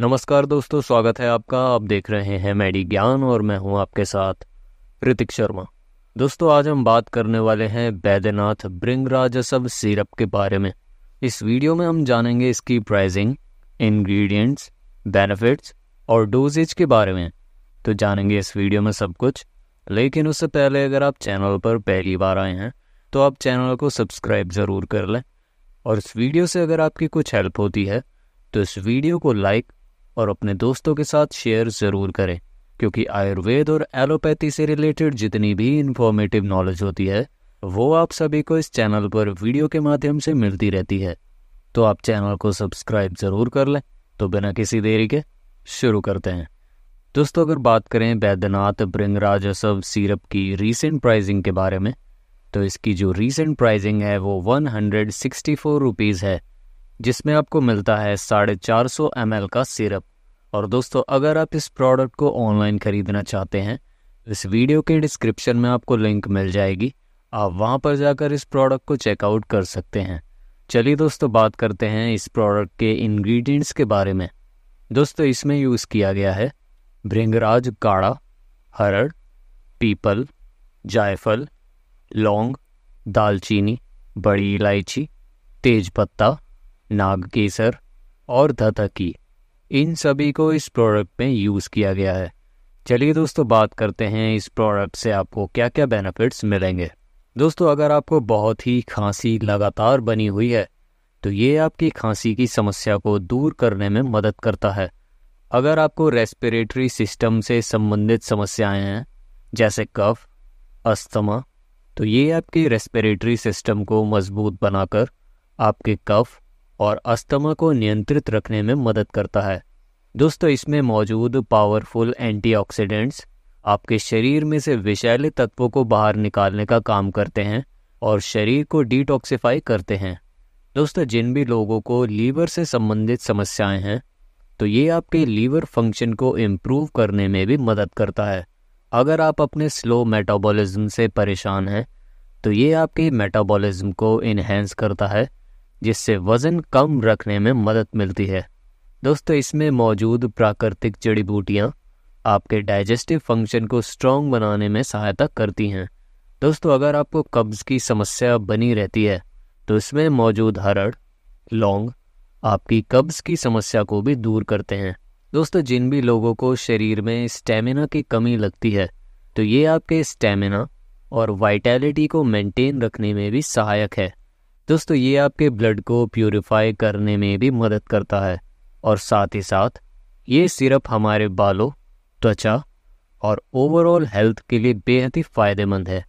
नमस्कार दोस्तों स्वागत है आपका आप देख रहे हैं मैडी ज्ञान और मैं हूं आपके साथ ऋतिक शर्मा दोस्तों आज हम बात करने वाले हैं बैद्यनाथ राजसव सिरप के बारे में इस वीडियो में हम जानेंगे इसकी प्राइसिंग इंग्रेडिएंट्स, बेनिफिट्स और डोजेज के बारे में तो जानेंगे इस वीडियो में सब कुछ लेकिन उससे पहले अगर आप चैनल पर पहली बार आए हैं तो आप चैनल को सब्सक्राइब ज़रूर कर लें और इस वीडियो से अगर आपकी कुछ हेल्प होती है तो इस वीडियो को लाइक और अपने दोस्तों के साथ शेयर ज़रूर करें क्योंकि आयुर्वेद और एलोपैथी से रिलेटेड जितनी भी इन्फॉर्मेटिव नॉलेज होती है वो आप सभी को इस चैनल पर वीडियो के माध्यम से मिलती रहती है तो आप चैनल को सब्सक्राइब ज़रूर कर लें तो बिना किसी देरी के शुरू करते हैं दोस्तों अगर बात करें बैद्यनाथ ब्रिंगराज असव सीरप की रीसेंट प्राइजिंग के बारे में तो इसकी जो रीसेंट प्राइजिंग है वो one hundred sixty four rupees है जिसमें आपको मिलता है साढ़े चार सौ एम का सिरप और दोस्तों अगर आप इस प्रोडक्ट को ऑनलाइन ख़रीदना चाहते हैं इस वीडियो के डिस्क्रिप्शन में आपको लिंक मिल जाएगी आप वहां पर जाकर इस प्रोडक्ट को चेकआउट कर सकते हैं चलिए दोस्तों बात करते हैं इस प्रोडक्ट के इंग्रेडिएंट्स के बारे में दोस्तों इसमें यूज़ किया गया है भृंगराज काढ़ा हरड़ पीपल जायफल लौंग दालचीनी बड़ी इलायची तेज पत्ता नागकेसर और धतकी इन सभी को इस प्रोडक्ट में यूज़ किया गया है चलिए दोस्तों बात करते हैं इस प्रोडक्ट से आपको क्या क्या बेनिफिट्स मिलेंगे दोस्तों अगर आपको बहुत ही खांसी लगातार बनी हुई है तो ये आपकी खांसी की समस्या को दूर करने में मदद करता है अगर आपको रेस्पिरेटरी सिस्टम से संबंधित समस्याएं हैं जैसे कफ अस्थमा तो ये आपके रेस्पिरेटरी सिस्टम को मजबूत बनाकर आपके कफ और अस्थमा को नियंत्रित रखने में मदद करता है दोस्तों इसमें मौजूद पावरफुल एंटीऑक्सीडेंट्स आपके शरीर में से विषैले तत्वों को बाहर निकालने का काम करते हैं और शरीर को डिटॉक्सिफाई करते हैं दोस्तों जिन भी लोगों को लीवर से संबंधित समस्याएं हैं तो ये आपके लीवर फंक्शन को इम्प्रूव करने में भी मदद करता है अगर आप अपने स्लो मेटाबॉलिज्म से परेशान हैं तो ये आपके मेटाबॉलिज्म को इन्हेंस करता है जिससे वज़न कम रखने में मदद मिलती है दोस्तों इसमें मौजूद प्राकृतिक जड़ी बूटियाँ आपके डाइजेस्टिव फंक्शन को स्ट्रॉन्ग बनाने में सहायता करती हैं दोस्तों अगर आपको कब्ज़ की समस्या बनी रहती है तो इसमें मौजूद हरड़ लौंग आपकी कब्ज़ की समस्या को भी दूर करते हैं दोस्तों जिन भी लोगों को शरीर में स्टेमिना की कमी लगती है तो ये आपके स्टेमिना और वाइटैलिटी को मेंटेन रखने में भी सहायक है दोस्तों ये आपके ब्लड को प्योरीफाई करने में भी मदद करता है और साथ ही साथ ये सिरप हमारे बालों त्वचा और ओवरऑल हेल्थ के लिए बेहद ही फायदेमंद है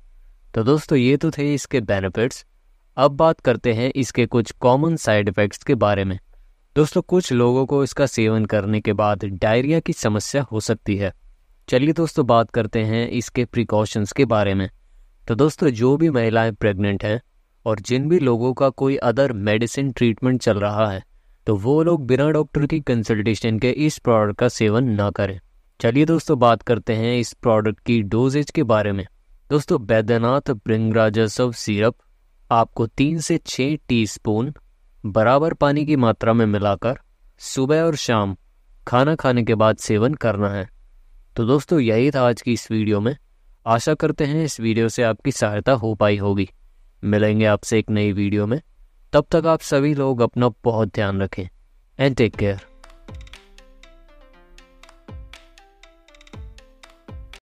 तो दोस्तों ये तो थे इसके बेनिफिट्स अब बात करते हैं इसके कुछ कॉमन साइड इफ़ेक्ट्स के बारे में दोस्तों कुछ लोगों को इसका सेवन करने के बाद डायरिया की समस्या हो सकती है चलिए दोस्तों बात करते हैं इसके प्रिकॉशंस के बारे में तो दोस्तों जो भी महिलाएं प्रेग्नेंट हैं और जिन भी लोगों का कोई अदर मेडिसिन ट्रीटमेंट चल रहा है तो वो लोग बिना डॉक्टर की कंसल्टेशन के इस प्रोडक्ट का सेवन ना करें चलिए दोस्तों बात करते हैं इस प्रोडक्ट की डोजेज के बारे में दोस्तों बैद्यनाथ ब्रिंगराजसव सिरप आपको तीन से छः टीस्पून बराबर पानी की मात्रा में मिलाकर सुबह और शाम खाना खाने के बाद सेवन करना है तो दोस्तों यही था आज की इस वीडियो में आशा करते हैं इस वीडियो से आपकी सहायता हो पाई होगी मिलेंगे आपसे एक नई वीडियो में तब तक आप सभी लोग अपना बहुत ध्यान रखें एंड टेक केयर